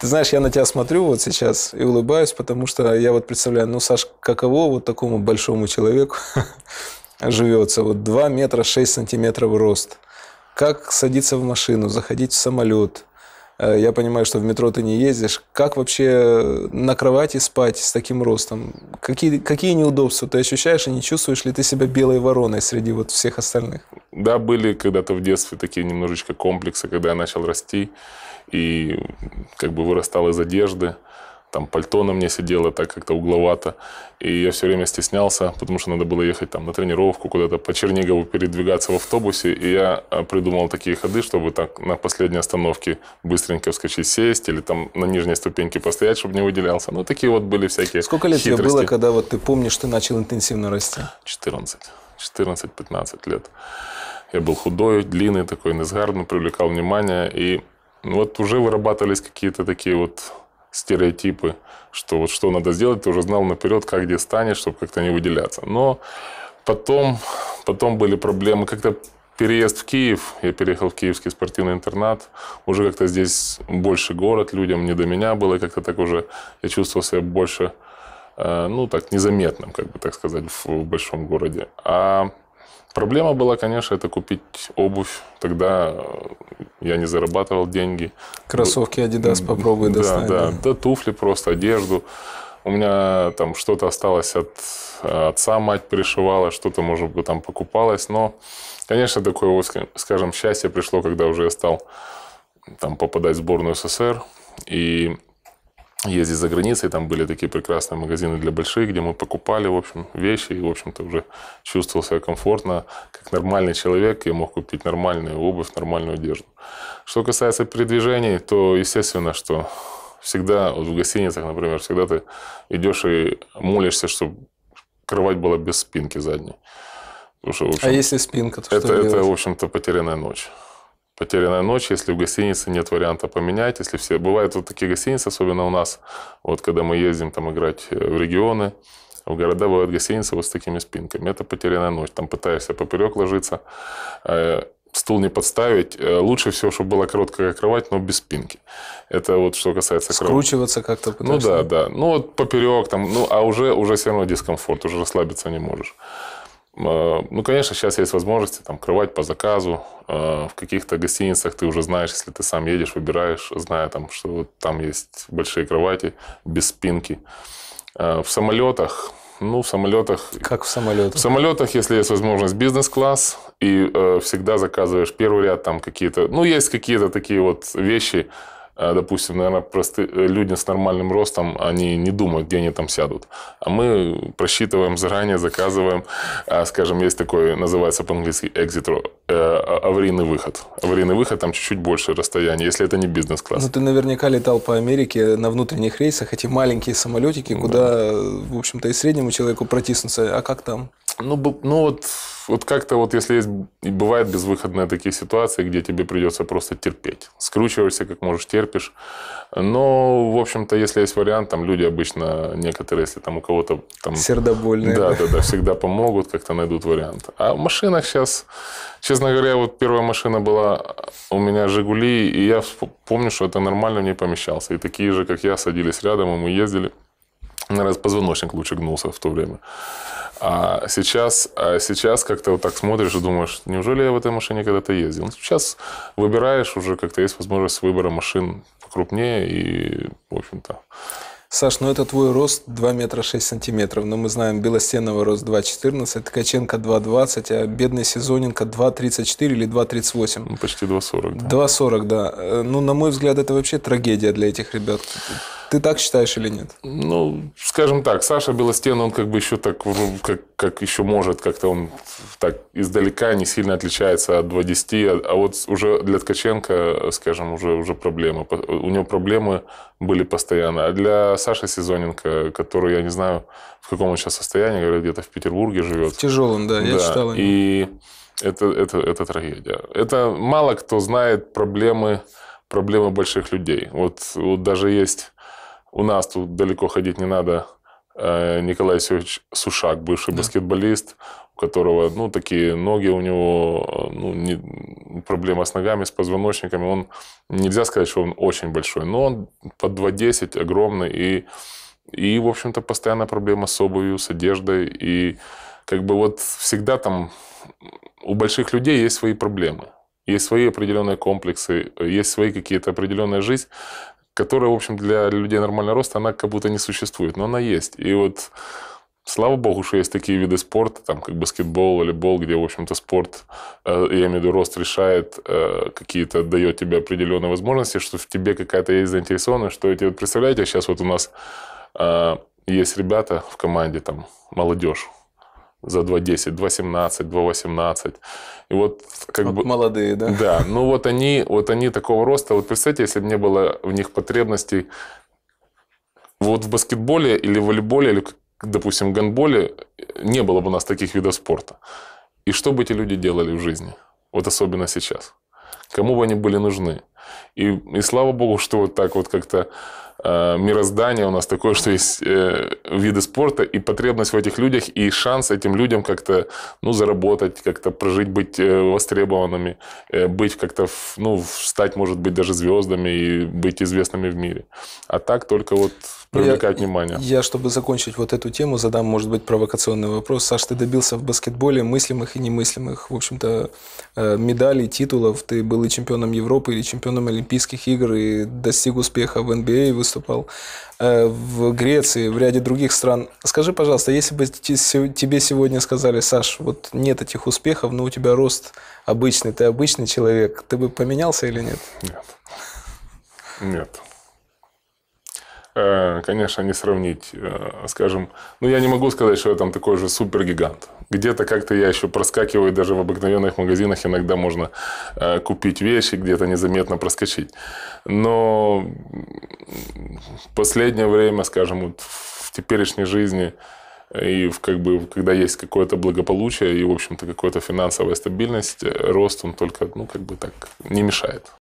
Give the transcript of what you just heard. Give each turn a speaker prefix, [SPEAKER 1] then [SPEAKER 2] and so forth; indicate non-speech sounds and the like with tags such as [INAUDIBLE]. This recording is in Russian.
[SPEAKER 1] Ты знаешь, я на тебя смотрю вот сейчас и улыбаюсь, потому что я вот представляю, ну, Саш, каково вот такому большому человеку [LAUGHS] живется? Вот 2 метра 6 сантиметров рост. Как садиться в машину, заходить в самолет – Э, я понимаю, что в метро ты не ездишь. Как вообще э, на кровати спать с таким ростом? Какие, какие неудобства ты ощущаешь и не чувствуешь ли ты себя белой вороной среди вот всех остальных?
[SPEAKER 2] Да, были когда-то в детстве такие немножечко комплексы, когда я начал расти и как бы вырастал из одежды там пальто на мне сидело так как-то угловато, и я все время стеснялся, потому что надо было ехать там на тренировку куда-то по Чернигову передвигаться в автобусе, и я а, придумал такие ходы, чтобы так на последней остановке быстренько вскочить, сесть или там на нижней ступеньке постоять, чтобы не выделялся. Ну, такие вот были всякие Сколько лет хитрости. тебе было,
[SPEAKER 1] когда вот ты помнишь, ты начал интенсивно расти?
[SPEAKER 2] 14. 14-15 лет. Я был худой, длинный такой, несгарный, привлекал внимание, и вот уже вырабатывались какие-то такие вот стереотипы, что вот что надо сделать, ты уже знал наперед, как где станешь, чтобы как-то не выделяться. Но потом, потом были проблемы, как-то переезд в Киев, я переехал в киевский спортивный интернат, уже как-то здесь больше город, людям не до меня было, как-то так уже я чувствовал себя больше, э, ну так, незаметным, как бы так сказать, в большом городе. А Проблема была, конечно, это купить обувь. Тогда э, я не зарабатывал деньги. Кроссовки Adidas попробуй достать. Да, да, да, туфли просто, одежду. У меня там что-то осталось от отца, мать пришивала, что-то, может быть, там покупалось. Но, конечно, такое, вот, скажем, счастье пришло, когда уже я стал там попадать в сборную СССР. И ездить за границей, там были такие прекрасные магазины для больших, где мы покупали, в общем, вещи, и, в общем-то, уже чувствовал себя комфортно, как нормальный человек, я мог купить нормальную обувь, нормальную одежду. Что касается передвижений, то, естественно, что всегда, вот в гостиницах, например, всегда ты идешь и молишься, чтобы кровать была без спинки задней. Потому что, а общем, а если
[SPEAKER 1] спинка, то что это, делать? в
[SPEAKER 2] общем-то, потерянная ночь потерянная ночь, если в гостинице нет варианта поменять, если все... Бывают вот такие гостиницы, особенно у нас, вот когда мы ездим там играть э, в регионы, в города бывают гостиницы вот с такими спинками. Это потерянная ночь. Там пытаешься поперек ложиться, э, стул не подставить. Э, лучше всего, чтобы была короткая кровать, но без спинки. Это вот что касается кровати.
[SPEAKER 1] Скручиваться как-то ну пытаешься? Ну да,
[SPEAKER 2] да. Ну вот поперек там, ну а уже, уже все равно дискомфорт, уже расслабиться не можешь. Э, ну, конечно, сейчас есть возможности там кровать по заказу. Э, в каких-то гостиницах ты уже знаешь, если ты сам едешь, выбираешь, зная там, что там есть большие кровати без спинки. Э, в самолетах, ну, в самолетах... Как в самолетах? В самолетах, если есть возможность, бизнес-класс, и э, всегда заказываешь первый ряд, там какие-то... Ну, есть какие-то такие вот вещи, Э, допустим, наверное, простые э, люди с нормальным ростом, они не думают, где они там сядут. А мы просчитываем заранее, заказываем, а, скажем, есть такой, называется по-английски exit row, э, а, аварийный выход. Аварийный выход, там чуть-чуть больше расстояние, если это не бизнес-класс. Но ну,
[SPEAKER 1] ты наверняка летал по Америке на внутренних рейсах, эти маленькие самолетики, куда, да. в общем-то, и среднему человеку протиснуться. А как там?
[SPEAKER 2] Ну, ну вот вот как-то вот если есть, бывает безвыходные такие ситуации, где тебе придется просто терпеть. Скручиваешься, как можешь, терпишь. Но, в общем-то, если есть вариант, там люди обычно, некоторые, если там у кого-то там... Сердобольные. Да, да, да, всегда помогут, как-то найдут вариант. А в машинах сейчас, честно говоря, вот первая машина была у меня «Жигули», и я помню, что это нормально в ней помещался. И такие же, как я, садились рядом, и мы ездили раз позвоночник лучше гнулся в то время. А сейчас, а сейчас как-то вот так смотришь и думаешь, неужели я в этой машине когда-то ездил? Ну, сейчас выбираешь уже, как-то есть возможность выбора машин крупнее и, в общем-то,
[SPEAKER 1] Саш, ну это твой рост 2 метра 6 сантиметров, но мы знаем Белостенова рост 2,14, Ткаченко 2,20, а бедный Сезоненко 2,34 или 2,38. Ну, почти
[SPEAKER 2] 2,40.
[SPEAKER 1] Да. 2,40, да. Э, ну, на мой взгляд, это вообще трагедия для этих ребят. Ты так считаешь или нет?
[SPEAKER 2] Ну, скажем так, Саша Белостен, он как бы еще так, ну, как, как еще может, как-то он так издалека не сильно отличается от 210, а, а вот уже для Ткаченко, скажем, уже, уже проблемы. У него проблемы были постоянно. А для Саши Сезоненко, который, я не знаю, в каком он сейчас состоянии, говорят, где-то в Петербурге живет. В тяжелом, да, да. я читал. И это, это, это трагедия. Это мало кто знает проблемы, проблемы больших людей. Вот, вот даже есть у нас тут далеко ходить не надо. Э, Николай Севич Сушак, бывший да. баскетболист, у которого, ну, такие ноги у него, ну, не, проблема с ногами, с позвоночниками. Он, нельзя сказать, что он очень большой, но он под 2,10 огромный. И, и в общем-то, постоянная проблема с обувью, с одеждой. И как бы вот всегда там у больших людей есть свои проблемы есть свои определенные комплексы, есть свои какие-то определенные жизнь, которая, в общем, для людей нормального роста, она как будто не существует, но она есть. И вот Слава богу, что есть такие виды спорта, там как баскетбол, волейбол, где, в общем-то, спорт, э, я имею в виду, рост решает э, какие-то, дает тебе определенные возможности, что в тебе какая-то есть заинтересованность, что эти, представляете, а сейчас вот у нас э, есть ребята в команде, там, молодежь, за 2.10, 2.17, 2.18. И вот как вот бы... Молодые, да? Да, ну вот они, вот они такого роста. Вот представьте, если бы не было в них потребностей вот в баскетболе или волейболе, или, допустим, гандболе, не было бы у нас таких видов спорта. И что бы эти люди делали в жизни? Вот особенно сейчас. Кому бы они были нужны? И, и слава богу, что вот так вот как-то э, мироздание у нас такое, что есть э, виды спорта и потребность в этих людях, и шанс этим людям как-то ну, заработать, как-то прожить, быть э, востребованными, э, быть как-то, ну, стать, может быть, даже звездами и быть известными в мире. А так только вот привлекать я, внимание.
[SPEAKER 1] Я, чтобы закончить вот эту тему, задам, может быть, провокационный вопрос. Саш, ты добился в баскетболе мыслимых и немыслимых, в общем-то, э, медалей, титулов. Ты был и чемпионом Европы, или чемпионом чемпионом Олимпийских игр и достиг успеха в НБА, выступал э, в Греции, в ряде других стран. Скажи, пожалуйста, если бы тебе сегодня сказали, Саш, вот нет этих успехов, но у тебя рост обычный, ты обычный человек, ты бы поменялся или нет? Нет.
[SPEAKER 2] Нет. Э, конечно, не сравнить, э, скажем, ну, я не могу сказать, что я там такой же супергигант. Где-то как-то я еще проскакиваю, даже в обыкновенных магазинах иногда можно э, купить вещи, где-то незаметно проскочить. Но в последнее время, скажем, вот в теперешней жизни, и в, как бы, когда есть какое-то благополучие и, в общем-то, какая-то финансовая стабильность, рост он только, ну, как бы так не мешает.